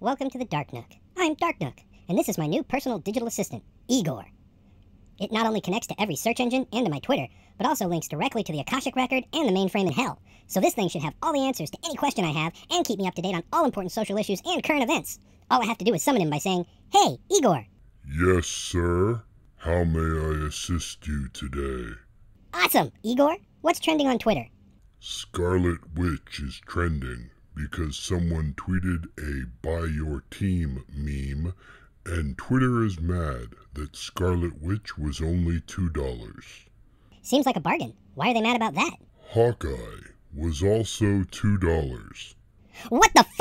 Welcome to the Dark Nook. I'm Dark Nook, and this is my new personal digital assistant, Igor. It not only connects to every search engine and to my Twitter, but also links directly to the Akashic Record and the mainframe in Hell, so this thing should have all the answers to any question I have and keep me up to date on all important social issues and current events. All I have to do is summon him by saying, Hey, Igor! Yes, sir. How may I assist you today? Awesome, Igor. What's trending on Twitter? Scarlet Witch is trending because someone tweeted a Buy Your Team meme, and Twitter is mad that Scarlet Witch was only $2. Seems like a bargain. Why are they mad about that? Hawkeye was also $2. What the